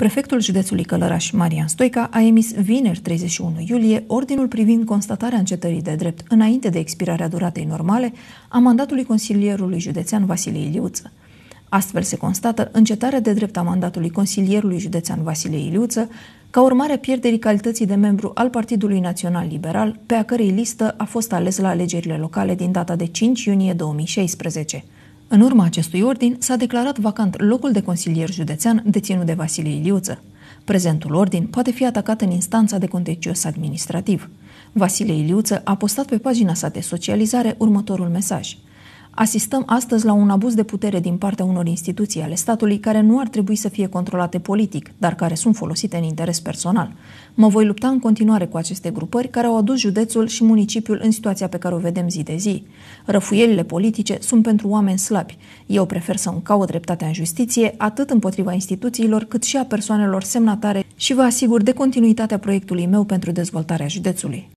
Prefectul județului Călăraș, Marian Stoica, a emis vineri 31 iulie ordinul privind constatarea încetării de drept înainte de expirarea duratei normale a mandatului consilierului județean Vasile Iliuță. Astfel se constată încetarea de drept a mandatului consilierului județean Vasile Iliuță, ca urmare a pierderii calității de membru al Partidului Național Liberal, pe a cărei listă a fost ales la alegerile locale din data de 5 iunie 2016. În urma acestui ordin s-a declarat vacant locul de consilier județean deținut de Vasile Iliuță. Prezentul ordin poate fi atacat în instanța de contencios administrativ. Vasile Iliuță a postat pe pagina sa de socializare următorul mesaj – Asistăm astăzi la un abuz de putere din partea unor instituții ale statului care nu ar trebui să fie controlate politic, dar care sunt folosite în interes personal. Mă voi lupta în continuare cu aceste grupări care au adus județul și municipiul în situația pe care o vedem zi de zi. Răfuielile politice sunt pentru oameni slabi. Eu prefer să îmi caut dreptatea în justiție, atât împotriva instituțiilor, cât și a persoanelor semnatare și vă asigur de continuitatea proiectului meu pentru dezvoltarea județului.